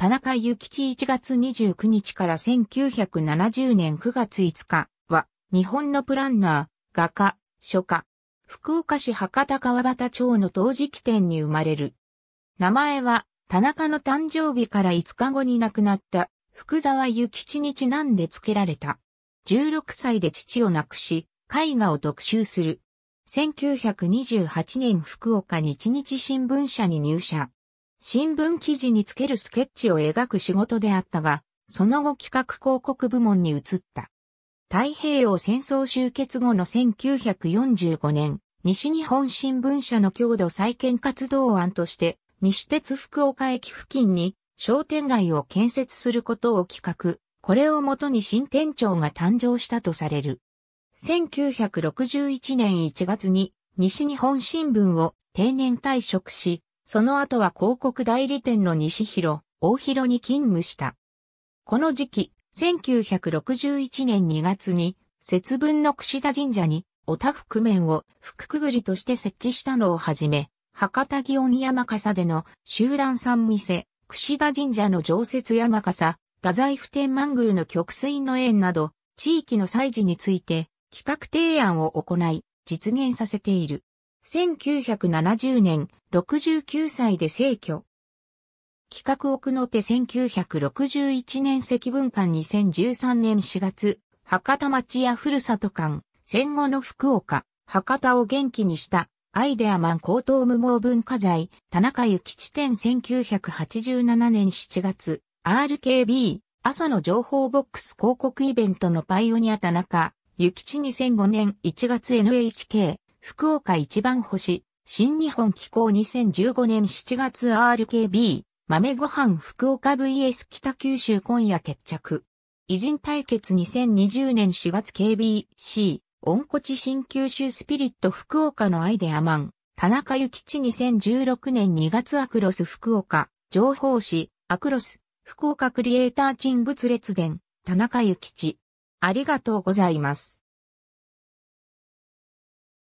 田中幸吉1月29日から1970年9月5日は、日本のプランナー、画家、書家、福岡市博多川端町の陶磁器店に生まれる。名前は、田中の誕生日から5日後に亡くなった福沢幸吉にちなんで付けられた。16歳で父を亡くし、絵画を特集する。1928年福岡日日新聞社に入社。新聞記事につけるスケッチを描く仕事であったが、その後企画広告部門に移った。太平洋戦争終結後の1945年、西日本新聞社の郷土再建活動案として、西鉄福岡駅付近に商店街を建設することを企画、これをもとに新店長が誕生したとされる。1961年1月に西日本新聞を定年退職し、その後は広告代理店の西広、大広に勤務した。この時期、1961年2月に、節分の櫛田神社に、おたふく面を福くぐりとして設置したのをはじめ、博多祇園山笠での集団三店、櫛田神社の常設山笠、太宰府天満宮の曲水の園など、地域の祭事について、企画提案を行い、実現させている。1970年、69歳で逝去。企画奥の手1961年積分館2013年4月、博多町やふるさと館、戦後の福岡、博多を元気にしたアイデアマン高等無毛文化財、田中幸地店1987年7月、RKB、朝の情報ボックス広告イベントのパイオニア田中、幸地2005年1月 NHK、福岡一番星、新日本気候2015年7月 RKB、豆ご飯福岡 VS 北九州今夜決着。偉人対決2020年4月 KBC、温故知新九州スピリット福岡のアイデアマン、田中幸地2016年2月アクロス福岡、情報誌、アクロス、福岡クリエイター人物列伝、田中幸地。ありがとうございます。